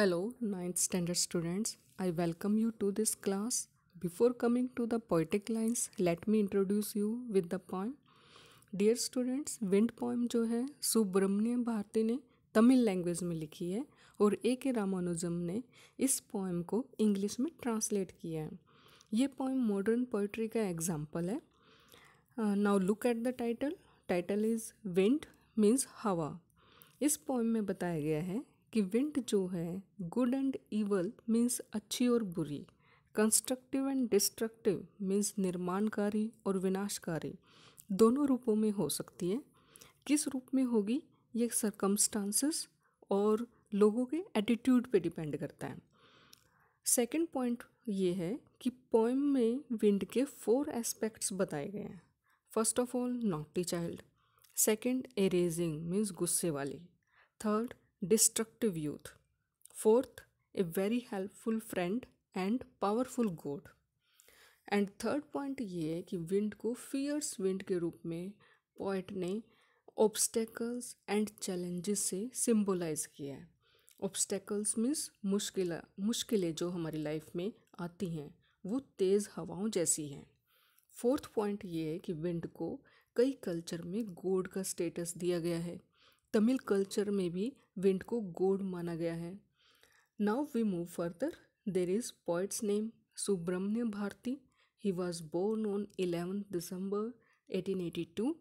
Hello ninth standard students I welcome you to this class before coming to the poetic lines let me introduce you with the poem dear students wind poem जो है सुब्रमण्य भारती ने Tamil language में लिखी है और ए के रामानुजम ने इस पॉइम को इंग्लिश में ट्रांसलेट किया है ये पॉइम मॉडर्न पोइट्री का एग्जाम्पल है now look at the title title is wind means हवा इस पोएम में बताया गया है कि विंट जो है गुड एंड ईवल मीन्स अच्छी और बुरी कंस्ट्रक्टिव एंड डिस्ट्रक्टिव मीन्स निर्माणकारी और विनाशकारी दोनों रूपों में हो सकती है किस रूप में होगी ये सरकमस्टांसेस और लोगों के एटीट्यूड पे डिपेंड करता है सेकंड पॉइंट ये है कि पोइम में विंड के फोर एस्पेक्ट्स बताए गए हैं first of all naughty child second a raging means गुस्से वाली third destructive youth. Fourth, a very helpful friend and powerful god and third point ये है कि विंड को फियर्स विंड के रूप में पॉइट ने ऑब्स्टेकल्स एंड चैलेंजेस से सिम्बोलाइज किया है ऑब्स्टेकल्स मीन्स मुश्किल मुश्किलें जो हमारी लाइफ में आती हैं वो तेज़ हवाओं जैसी हैं फोर्थ पॉइंट ये है कि विंड को कई कल्चर में गोड का स्टेटस दिया गया है तमिल कल्चर में भी विंड को गोड माना गया है now we move further there is poet's name Subramania Bharati he was born on eleven December eighteen eighty two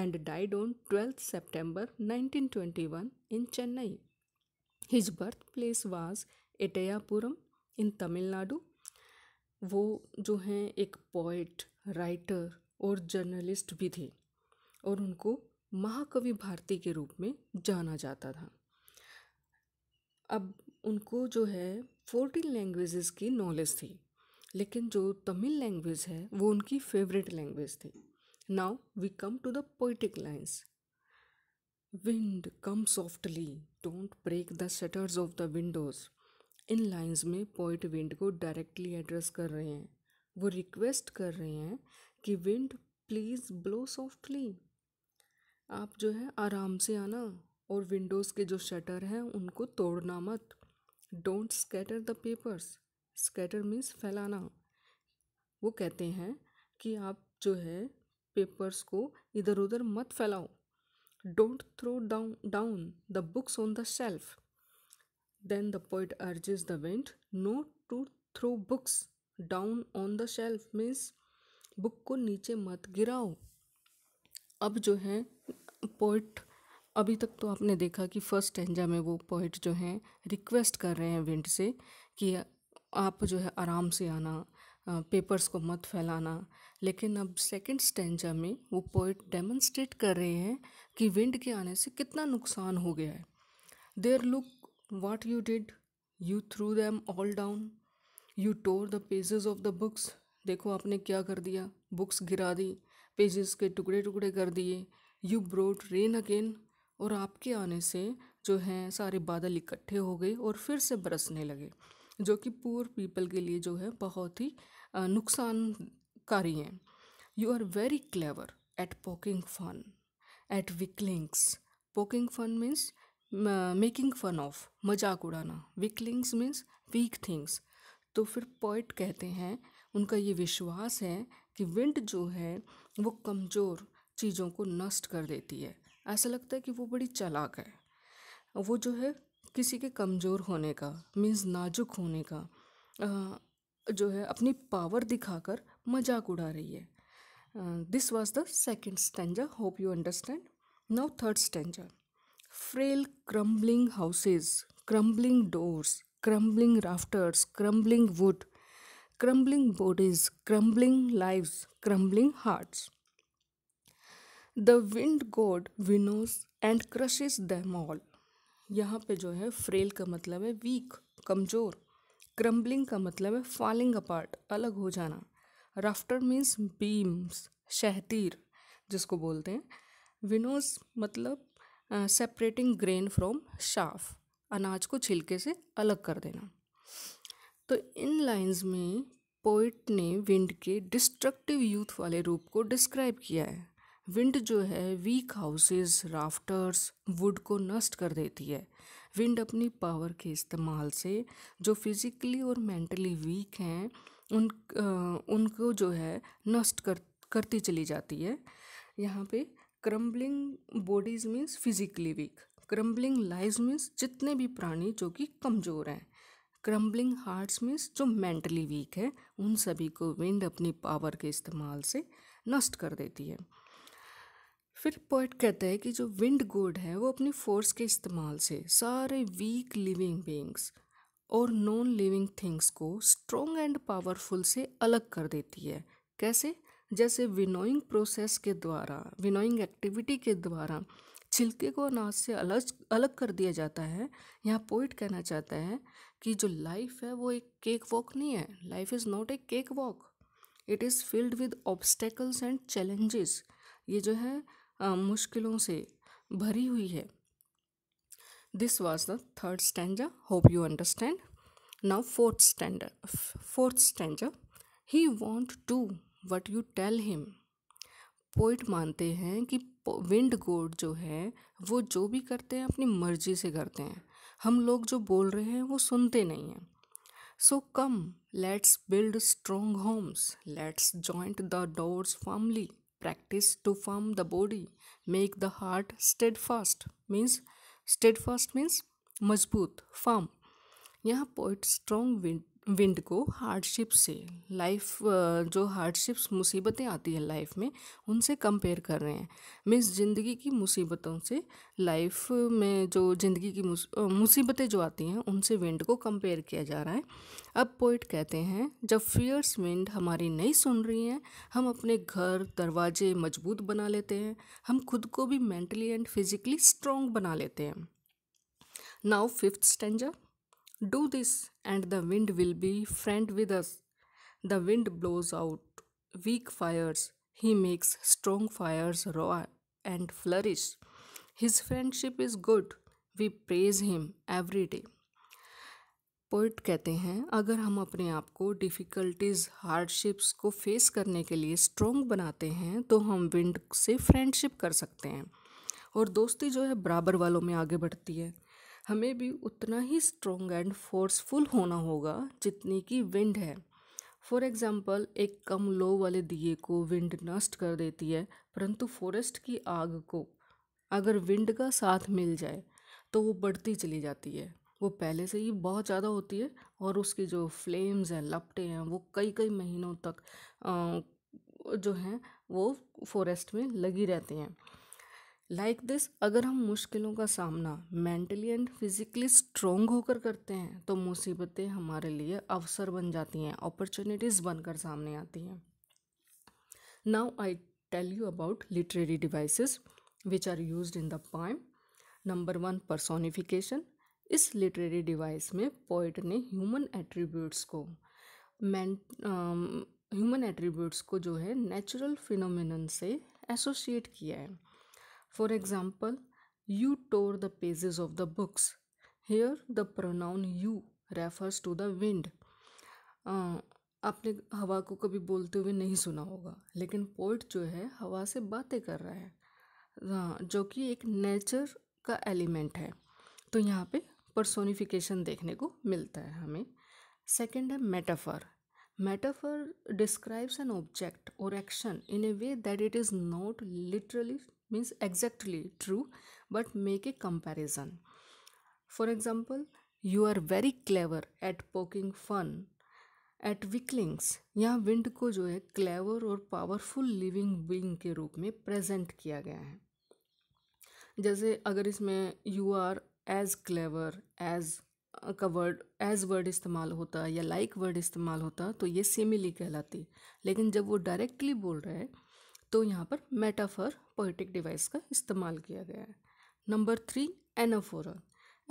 and died on twelfth September nineteen twenty one in Chennai his birth place was Ettayapuram in Tamil Nadu वो जो हैं एक poet writer और journalist भी थे और उनको महाकवि भारती के रूप में जाना जाता था अब उनको जो है फोर्टीन लैंग्वेजेस की नॉलेज थी लेकिन जो तमिल लैंग्वेज है वो उनकी फेवरेट लैंग्वेज थी now we come to the poetic lines wind come softly don't break the shutters of the windows in lines में पोइट विंड को डायरेक्टली एड्रेस कर रहे हैं वो रिक्वेस्ट कर रहे हैं कि विंड प्लीज़ ब्लो सॉफ्टली आप जो है आराम से आना और विंडोज़ के जो शटर हैं उनको तोड़ना मत don't scatter the papers scatter means फैलाना वो कहते हैं कि आप जो है पेपर्स को इधर उधर मत फैलाओ don't throw down down the books on the shelf then the poet urges the wind no to throw books down on the shelf means book को नीचे मत गिराओ अब जो है पोइट अभी तक तो आपने देखा कि फर्स्ट एंजा में वो पॉइंट जो हैं रिक्वेस्ट कर रहे हैं विंड से कि आप जो है आराम से आना पेपर्स को मत फैलाना लेकिन अब सेकंड स्टेंजा में वो पोइट डेमोन्स्ट्रेट कर रहे हैं कि विंड के आने से कितना नुकसान हो गया है there look what you did you threw them all down you tore the pages of the books देखो आपने क्या कर दिया बुक्स गिरा दी पेजेस के टुकड़े टुकड़े कर दिए यू ब्रोड रेन अगेन और आपके आने से जो हैं सारे बादल इकट्ठे हो गए और फिर से बरसने लगे जो कि पुअर पीपल के लिए जो है बहुत ही नुकसानकारी हैं you are very clever at poking fun at weaklings poking fun means making fun of मजाक उड़ाना विकलिंग्स मीन्स वीक थिंग्स तो फिर पोइट कहते हैं उनका ये विश्वास है कि विंड जो है वो कमज़ोर चीज़ों को नष्ट कर देती है ऐसा लगता है कि वो बड़ी चलाक है वो जो है किसी के कमज़ोर होने का मीन्स नाजुक होने का जो है अपनी पावर दिखाकर मजाक उड़ा रही है this was the second stanza hope you understand now third stanza frail crumbling houses crumbling doors crumbling rafters crumbling wood crumbling bodies crumbling lives crumbling hearts the wind god winnows and crushes them all यहाँ पे जो है frail का मतलब है week कमज़ोर crumbling का मतलब है फॉलिंग अपार्ट अलग हो जाना राफ्टर मीन्स बीम्स शहतीर जिसको बोलते हैं विनोज मतलब सेपरेटिंग ग्रेन फ्रॉम शाफ अनाज को छिलके से अलग कर देना तो इन लाइंस में पोइट ने विंड के डिस्ट्रक्टिव यूथ वाले रूप को डिस्क्राइब किया है विंड जो है वीक हाउसेस राफ्टर्स वुड को नष्ट कर देती है विंड अपनी पावर के इस्तेमाल से जो फिज़िकली और मेंटली वीक हैं उन आ, उनको जो है नष्ट कर करती चली जाती है यहाँ पे crumbling bodies means physically weak crumbling lives means जितने भी प्राणी जो कि कमज़ोर हैं क्रम्बलिंग हार्ट्स मीन्स जो मेंटली वीक है उन सभी को विंड अपनी पावर के इस्तेमाल से नष्ट कर देती है फिर पॉइंट कहता है कि जो विंड गोड है वो अपनी फोर्स के इस्तेमाल से सारे वीक लिविंग बींग्स और नॉन लिविंग थिंग्स को स्ट्रॉन्ग एंड पावरफुल से अलग कर देती है कैसे जैसे विनोइंग प्रोसेस के द्वारा विनोइंग एक्टिविटी के द्वारा छिलके को अनाज से अलग अलग कर दिया जाता है यहाँ पोइट कहना चाहता है कि जो लाइफ है वो एक केक वॉक नहीं है life is not a cake walk it is filled with obstacles and challenges ये जो है मुश्किलों से भरी हुई है this was the third stanza hope you understand now fourth stanza fourth stanza he want to what you tell him poet मानते हैं कि विंड गोड जो है वो जो भी करते हैं अपनी मर्जी से करते हैं हम लोग जो बोल रहे हैं वो सुनते नहीं हैं so come let's build strong homes let's joint the doors formally practice to form the body make the heart steadfast means steadfast means मजबूत फॉर्म यहाँ poet स्ट्रॉन्ग विंड विंड को हार्डशिप से लाइफ जो हार्डशिप्स मुसीबतें आती हैं life में उनसे कंपेयर कर रहे हैं मीन्स ज़िंदगी की मुसीबतों से लाइफ में जो ज़िंदगी की मुसीबतें जो आती हैं उनसे विंड को कंपेयर किया जा रहा है अब पोइट कहते हैं जब फियर्स विंड हमारी नहीं सुन रही हैं हम अपने घर दरवाजे मजबूत बना लेते हैं हम खुद को भी मेंटली एंड फिज़िकली स्ट्रॉन्ग बना लेते हैं now fifth standard do this and the wind will be friend with us the wind blows out weak fires he makes strong fires roar and flourish his friendship is good we praise him every day poet कहते हैं अगर हम अपने आप को difficulties hardships को face करने के लिए स्ट्रोंग बनाते हैं तो हम विंड से फ्रेंडशिप कर सकते हैं और दोस्ती जो है बराबर वालों में आगे बढ़ती है हमें भी उतना ही स्ट्रॉन्ग एंड फोर्सफुल होना होगा जितनी कि विंड है फॉर एग्ज़ाम्पल एक कम लो वाले दिए को विंड नष्ट कर देती है परंतु फॉरेस्ट की आग को अगर विंड का साथ मिल जाए तो वो बढ़ती चली जाती है वो पहले से ही बहुत ज़्यादा होती है और उसकी जो फ्लेम्स हैं लपटे हैं वो कई कई महीनों तक आ, जो हैं वो फॉरेस्ट में लगी रहती हैं लाइक like दिस अगर हम मुश्किलों का सामना मेंटली एंड फिजिकली स्ट्रोंग होकर करते हैं तो मुसीबतें हमारे लिए अवसर बन जाती हैं अपॉर्चुनिटीज़ बनकर सामने आती हैं now I tell you about literary devices which are use in the poem number one personification इस लिटरेरी डिवाइस में पोइट ने ह्यूमन एट्रीब्यूट्स को मैं ह्यूमन एट्रीब्यूट्स को जो है नेचुरल फिनोमिनन से एसोसिएट किया है For example, you tore the pages of the books. Here, the pronoun you refers to the wind. Uh, आपने हवा को कभी बोलते हुए नहीं सुना होगा लेकिन पोइट जो है हवा से बातें कर रहा है जो कि एक नेचर का एलिमेंट है तो यहाँ पे पर्सोनिफिकेशन देखने को मिलता है हमें सेकंड है metaphor metaphor describes an object और action in a way that it is not literally means exactly true but make a comparison for example you are very clever at poking fun at weaklings यहाँ wind को जो है clever और powerful living being के रूप में present किया गया है जैसे अगर इसमें you are as clever as का वर्ड एज वर्ड इस्तेमाल होता या लाइक like वर्ड इस्तेमाल होता तो ये सिमिली कहलाती लेकिन जब वो डायरेक्टली बोल रहा है तो यहाँ पर मेटाफर पोइटिक डिवाइस का इस्तेमाल किया गया है number three anaphora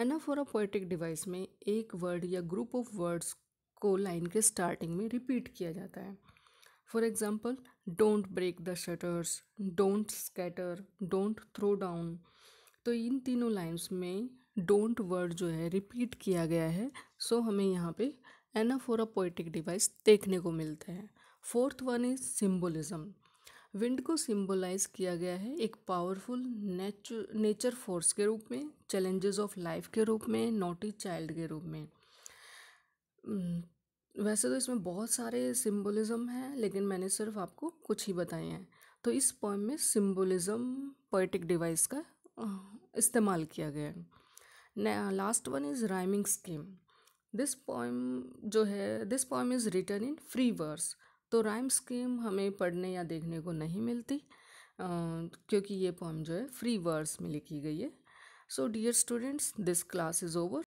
anaphora poetic device में एक वर्ड या ग्रुप ऑफ वर्ड्स को लाइन के स्टार्टिंग में रिपीट किया जाता है for example don't break the shutters don't scatter don't throw down तो इन तीनों लाइन्स में डोंट वर्ड जो है रिपीट किया गया है सो so हमें यहाँ पे एनाफोरा पोइटिक डिवाइस देखने को मिलता है fourth one is symbolism wind को सिंबलाइज किया गया है एक पावरफुल नेचर नेचर फोर्स के रूप में चैलेंजेस ऑफ लाइफ के रूप में नोटी चाइल्ड के रूप में hmm, वैसे तो इसमें बहुत सारे सिंबलिज्म हैं लेकिन मैंने सिर्फ आपको कुछ ही बताए हैं तो इस पॉइम में सिंबलिज्म पोइटिक डिवाइस का uh, इस्तेमाल किया गया है last one is rhyming scheme this poem जो है this poem is written in free verse तो राइम स्कीम हमें पढ़ने या देखने को नहीं मिलती आ, क्योंकि ये पोम जो है फ्री वर्स में लिखी गई है so dear students this class is over